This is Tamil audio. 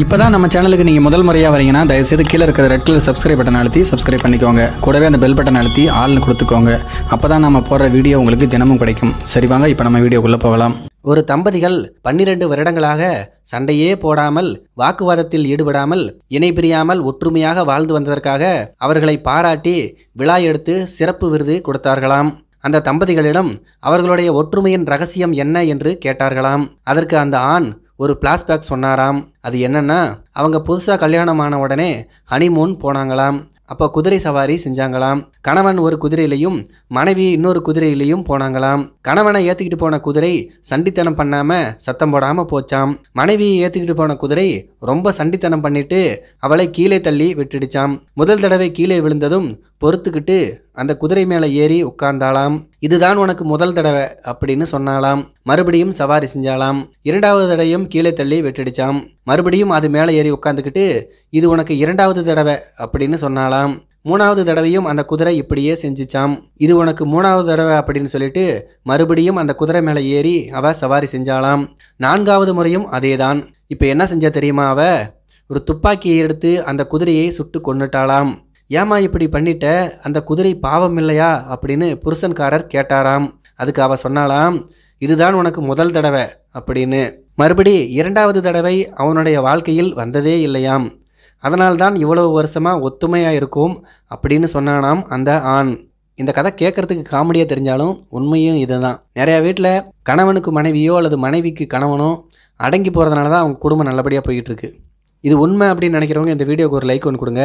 இப்போ தான் நம்ம சேனலுக்கு நீங்கள் முதல் முறையாக வரீங்கன்னா தயவுசெய்து கீழே இருக்கிற ரெட் கலர் சப்ஸ்கிரைப் பட்டன் அழுத்தி சப்ஸ்கிரைப் பண்ணிக்கோங்க கூடவே அந்த பெல் பட்டன் அழுத்தி ஆள்னு கொடுத்துக்கோங்க அப்போ தான் நம்ம போடுற வீடியோ உங்களுக்கு தினமும் கிடைக்கும் சரி வாங்க இப்போ நம்ம வீடியோக்குள்ளே போகலாம் ஒரு தம்பதிகள் பன்னிரண்டு வருடங்களாக சண்டையே போடாமல் வாக்குவாதத்தில் ஈடுபடாமல் இணை பிரியாமல் ஒற்றுமையாக வாழ்ந்து வந்ததற்காக அவர்களை பாராட்டி விழா எடுத்து சிறப்பு விருது கொடுத்தார்களாம் அந்த தம்பதிகளிடம் அவர்களுடைய ஒற்றுமையின் ரகசியம் என்ன என்று கேட்டார்களாம் அதற்கு அந்த ஆண் ஒரு பிளாஸ்பேக் சொன்னாராம் அது என்னன்னா அவங்க புதுசாக கல்யாணமான உடனே ஹனிமூன் போனாங்களாம் அப்போ குதிரை சவாரி செஞ்சாங்களாம் கணவன் ஒரு குதிரையிலையும் மனைவி இன்னொரு குதிரையிலையும் போனாங்களாம் கணவனை ஏற்றிக்கிட்டு போன குதிரை சண்டித்தனம் பண்ணாமல் சத்தம் போடாமல் போச்சாம் மனைவியை ஏற்றிக்கிட்டு போன குதிரை ரொம்ப சண்டித்தனம் பண்ணிட்டு அவளை கீழே தள்ளி விட்டுடுச்சாம் முதல் தடவை கீழே விழுந்ததும் பொறுத்துக்கிட்டு அந்த குதிரை மேலே ஏறி உட்கார்ந்தாலாம் இதுதான் உனக்கு முதல் தடவை அப்படின்னு சொன்னாலாம் மறுபடியும் சவாரி செஞ்சாலாம் இரண்டாவது தடையும் கீழே தள்ளி வெட்டடிச்சாம் மறுபடியும் அது மேலே ஏறி உட்காந்துக்கிட்டு இது உனக்கு இரண்டாவது தடவை அப்படின்னு சொன்னாலாம் மூணாவது தடவையும் அந்த குதிரை இப்படியே செஞ்சிச்சாம் இது உனக்கு மூணாவது தடவை அப்படின்னு சொல்லிட்டு மறுபடியும் அந்த குதிரை மேலே ஏறி அவ சவாரி செஞ்சாலாம் நான்காவது முறையும் அதே தான் இப்போ என்ன செஞ்சால் தெரியுமா அவ ஒரு துப்பாக்கியை எடுத்து அந்த குதிரையை சுட்டு கொண்டுட்டாளாம் ஏமா இப்படி பண்ணிட்ட அந்த குதிரை பாவம் இல்லையா அப்படின்னு புருஷன்காரர் கேட்டாராம் அதுக்கு அவ சொன்னாலாம் இதுதான் உனக்கு முதல் தடவை அப்படின்னு மறுபடி இரண்டாவது தடவை அவனுடைய வாழ்க்கையில் வந்ததே இல்லையாம் அதனால்தான் இவ்வளவு வருஷமாக ஒத்துமையாக இருக்கும் அப்படின்னு சொன்னானாம் அந்த ஆண் இந்த கதை கேட்குறதுக்கு காமெடியாக தெரிஞ்சாலும் உண்மையும் இதுதான் நிறையா வீட்டில் கணவனுக்கு மனைவியோ அல்லது மனைவிக்கு கணவனோ அடங்கி போகிறதுனால தான் அவங்க குடும்பம் நல்லபடியாக போய்கிட்டு இது உண்மை அப்படின்னு நினைக்கிறவங்க இந்த வீடியோக்கு ஒரு லைக் ஒன்று கொடுங்க